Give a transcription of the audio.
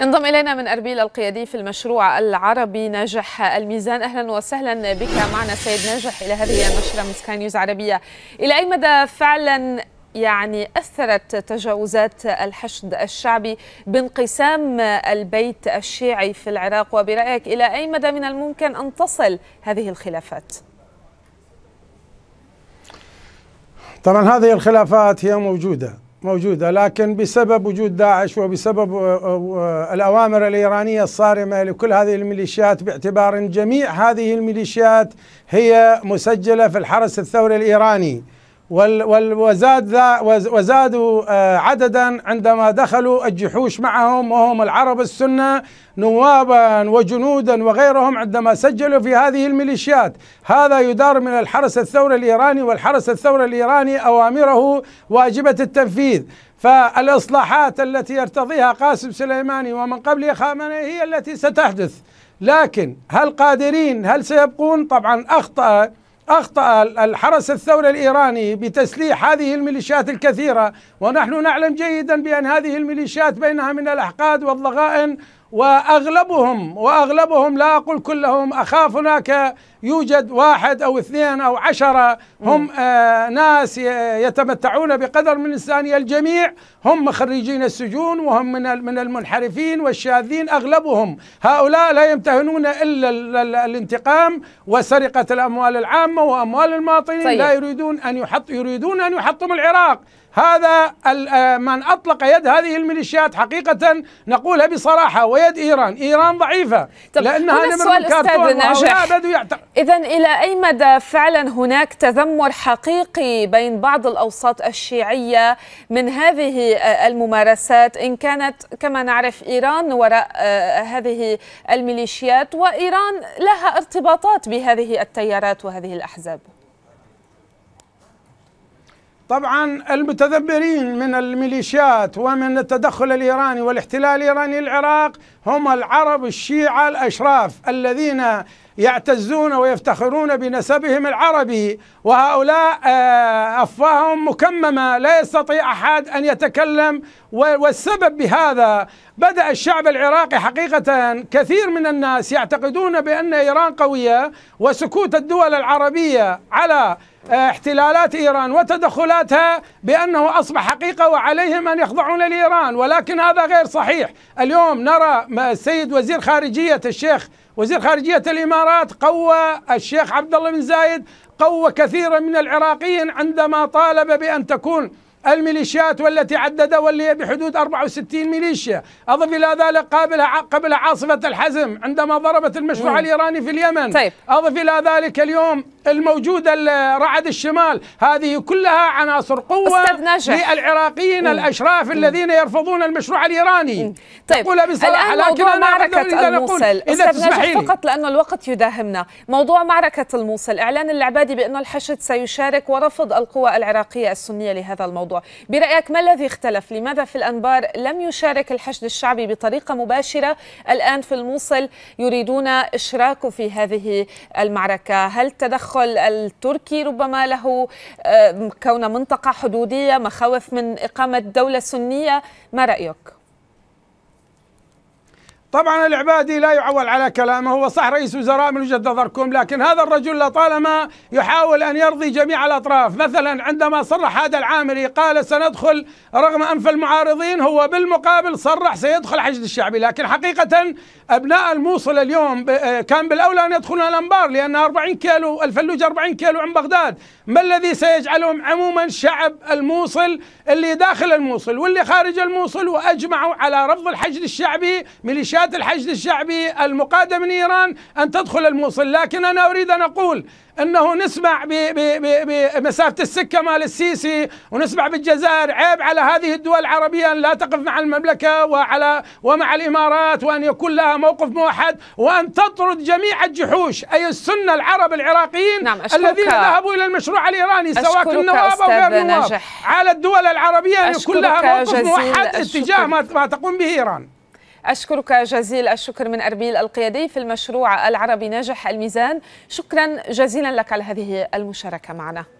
ينضم إلينا من أربيل القيادي في المشروع العربي ناجح الميزان أهلا وسهلا بك معنا سيد ناجح إلى هذه النشرة سكاي نيوز عربية إلى أي مدى فعلا يعني أثرت تجاوزات الحشد الشعبي بانقسام البيت الشيعي في العراق وبرأيك إلى أي مدى من الممكن أن تصل هذه الخلافات؟ طبعا هذه الخلافات هي موجودة موجودة لكن بسبب وجود داعش وبسبب آه، آه، آه، الأوامر الإيرانية الصارمة لكل هذه الميليشيات باعتبار جميع هذه الميليشيات هي مسجلة في الحرس الثوري الإيراني وزاد وزادوا آه، عددا عندما دخلوا الجحوش معهم وهم العرب السنه نوابا وجنودا وغيرهم عندما سجلوا في هذه الميليشيات هذا يدار من الحرس الثوري الايراني والحرس الثوري الايراني اوامره واجبه التنفيذ فالاصلاحات التي يرتضيها قاسم سليماني ومن قبله خامنئي هي التي ستحدث لكن هل قادرين هل سيبقون طبعا اخطأ أخطأ الحرس الثوري الإيراني بتسليح هذه الميليشيات الكثيرة ونحن نعلم جيدا بأن هذه الميليشيات بينها من الأحقاد والضغائن واغلبهم واغلبهم لا اقول كلهم اخاف هناك يوجد واحد او اثنين او عشره هم آه ناس آه، يتمتعون بقدر من الانسانيه الجميع هم خريجين السجون وهم من من المنحرفين والشاذين اغلبهم هؤلاء لا يمتهنون الا الانتقام وسرقه الاموال العامه واموال المواطنين طيب. لا يريدون ان يحط يريدون ان يحطموا العراق هذا آه، من اطلق يد هذه الميليشيات حقيقه نقولها بصراحه ويد ايران، ايران ضعيفه طب لانها من كرتون اذا الى اي مدى فعلا هناك تذمر حقيقي بين بعض الاوساط الشيعيه من هذه آه، الممارسات ان كانت كما نعرف ايران وراء آه، هذه الميليشيات وايران لها ارتباطات بهذه التيارات وهذه الاحزاب؟ طبعا المتذبرين من الميليشيات ومن التدخل الايراني والاحتلال الايراني للعراق هم العرب الشيعه الاشراف الذين يعتزون ويفتخرون بنسبهم العربي وهؤلاء آه، افواههم مكممه لا يستطيع احد ان يتكلم والسبب بهذا بدا الشعب العراقي حقيقه كثير من الناس يعتقدون بان ايران قويه وسكوت الدول العربيه على احتلالات ايران وتدخلاتها بانه اصبح حقيقه وعليهم ان يخضعون لايران ولكن هذا غير صحيح، اليوم نرى السيد وزير خارجيه الشيخ وزير خارجيه الامارات قوى الشيخ عبد الله بن زايد قوى كثيرا من العراقيين عندما طالب بان تكون الميليشيات والتي عدد واللي بحدود 64 ميليشيا أضف إلى ذلك قبل قبل عاصفة الحزم عندما ضربت المشروع مم. الإيراني في اليمن طيب. أضف إلى ذلك اليوم الموجودة رعد الشمال هذه كلها عناصر قوة للعراقيين مم. الأشراف مم. الذين يرفضون المشروع الإيراني طيب تقول بصراحة الآن لكن موضوع أنا معركة الموصل إذا تسمحي فقط لأن الوقت يداهمنا موضوع معركة الموصل إعلان العبادي بأن الحشد سيشارك ورفض القوى العراقية السنية لهذا الموضوع برأيك ما الذي اختلف لماذا في الأنبار لم يشارك الحشد الشعبي بطريقة مباشرة الآن في الموصل يريدون إشراكه في هذه المعركة هل تدخل التدخل التركي ربما له آه، كون منطقة حدودية مخاوف من إقامة دولة سنية ما رأيك؟ طبعا العبادي لا يعول على كلامه هو صح رئيس وزراء من وجهة نظركم لكن هذا الرجل لطالما يحاول أن يرضي جميع الأطراف مثلا عندما صرح هذا العامري قال سندخل رغم أنف المعارضين هو بالمقابل صرح سيدخل حشد الشعبي لكن حقيقة أبناء الموصل اليوم آه، كان بالأولى أن يدخلون الأنبار لأن 40 كيلو الفلوج 40 كيلو عن بغداد ما الذي سيجعلهم عموما شعب الموصل اللي داخل الموصل واللي خارج الموصل وأجمعوا على رفض الحشد الشعبي ميليشيا ميليشيات الحشد الشعبي المقادم إيران ان تدخل الموصل، لكن انا اريد ان اقول انه نسمع بمسافه السكه مال السيسي ونسمع بالجزائر، عيب على هذه الدول العربيه ان لا تقف مع المملكه وعلى ومع الامارات وان يكون لها موقف موحد وان تطرد جميع الجحوش اي السنه العرب العراقيين نعم الذين ذهبوا الى المشروع الايراني سواء النواب او غير النواب على الدول العربيه ان يكون لها موقف موحد اتجاه ما تقوم به ايران أشكرك جزيل الشكر من أربيل القيادي في المشروع العربي ناجح الميزان شكرا جزيلا لك على هذه المشاركة معنا